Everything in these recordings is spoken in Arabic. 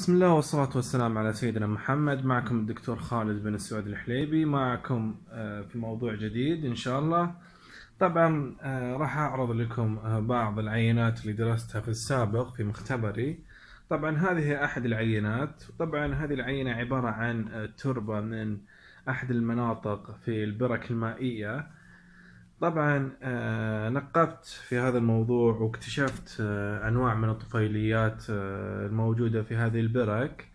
بسم الله والصلاة والسلام على سيدنا محمد معكم الدكتور خالد بن سعود الحليبي معكم آه، في موضوع جديد إن شاء الله طبعا آه، راح أعرض لكم آه، بعض العينات اللي درستها في السابق في مختبري طبعا هذه أحد العينات طبعا هذه العينة عبارة عن تربة من أحد المناطق في البرك المائية طبعا آه، نقبت في هذا الموضوع واكتشفت آه، انواع من الطفيليات آه، الموجوده في هذه البرك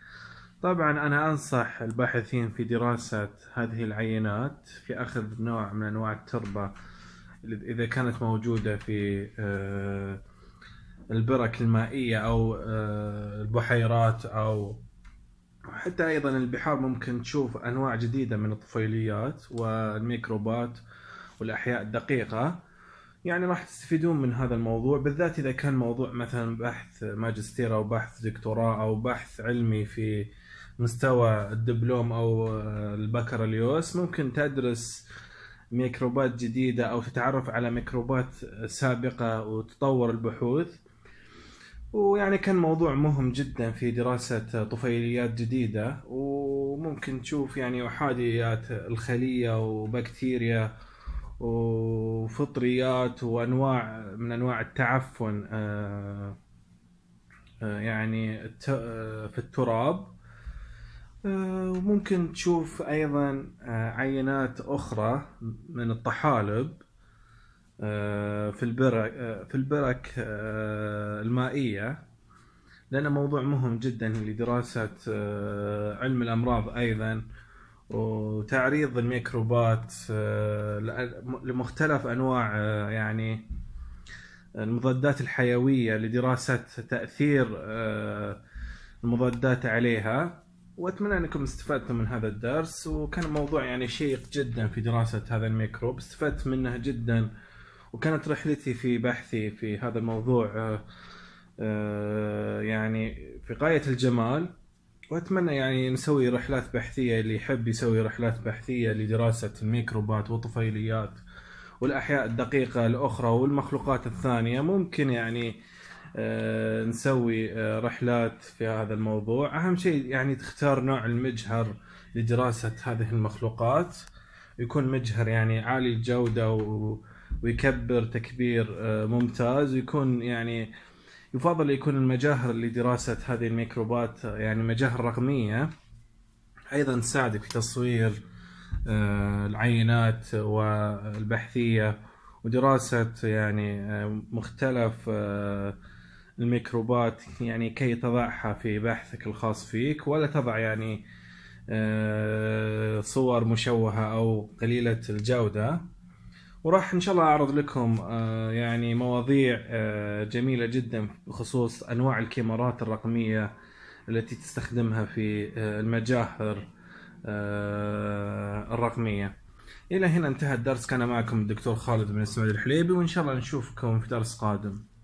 طبعا انا انصح الباحثين في دراسه هذه العينات في اخذ نوع من انواع التربه اذا كانت موجوده في البرك المائيه او البحيرات او حتى ايضا البحار ممكن تشوف انواع جديده من الطفيليات والميكروبات والاحياء الدقيقه يعني راح تستفيدون من هذا الموضوع بالذات اذا كان موضوع مثلا بحث ماجستير او بحث دكتوراه او بحث علمي في مستوى الدبلوم او البكالوريوس ممكن تدرس ميكروبات جديده او تتعرف على ميكروبات سابقه وتطور البحوث ويعني كان موضوع مهم جدا في دراسة طفيليات جديدة وممكن تشوف يعني أحاديات الخلية وبكتيريا وفطريات وانواع من انواع التعفن آه، آه، يعني آه، في التراب وممكن تشوف ايضا عينات اخرى من الطحالب في البرك في البرك المائيه لانه موضوع مهم جدا لدراسه علم الامراض ايضا وتعريض الميكروبات آه، لمختلف انواع آه، يعني المضادات الحيويه لدراسه تاثير آه، المضادات عليها واتمنى انكم استفدتم من هذا الدرس وكان موضوع يعني شيق جدا في دراسه هذا الميكروب استفدت منه جدا وكانت رحلتي في بحثي في هذا الموضوع يعني في غايه الجمال واتمنى يعني نسوي رحلات بحثيه اللي يحب يسوي رحلات بحثيه لدراسه الميكروبات والطفيليات والاحياء الدقيقه الاخرى والمخلوقات الثانيه ممكن يعني آه، نسوي آه، رحلات في هذا الموضوع اهم شيء يعني تختار نوع المجهر لدراسه هذه المخلوقات يكون مجهر يعني عالي الجوده و... ويكبر تكبير آه، ممتاز ويكون يعني يفضل يكون المجاهر لدراسة هذه الميكروبات يعني مجاهر رقمية أيضا تساعدك في تصوير آه، العينات والبحثية ودراسة يعني آه، مختلف آه، الميكروبات يعني كي تضعها في بحثك الخاص فيك ولا تضع يعني صور مشوهة أو قليلة الجودة وراح ان شاء الله اعرض لكم آه، يعني مواضيع آه، جميله جدا بخصوص انواع الكاميرات الرقميه التي تستخدمها في آه، المجاهر الرقميه الى هنا انتهى الدرس كان معكم الدكتور خالد بن اسماعيل الحليبي وان شاء الله نشوفكم في درس قادم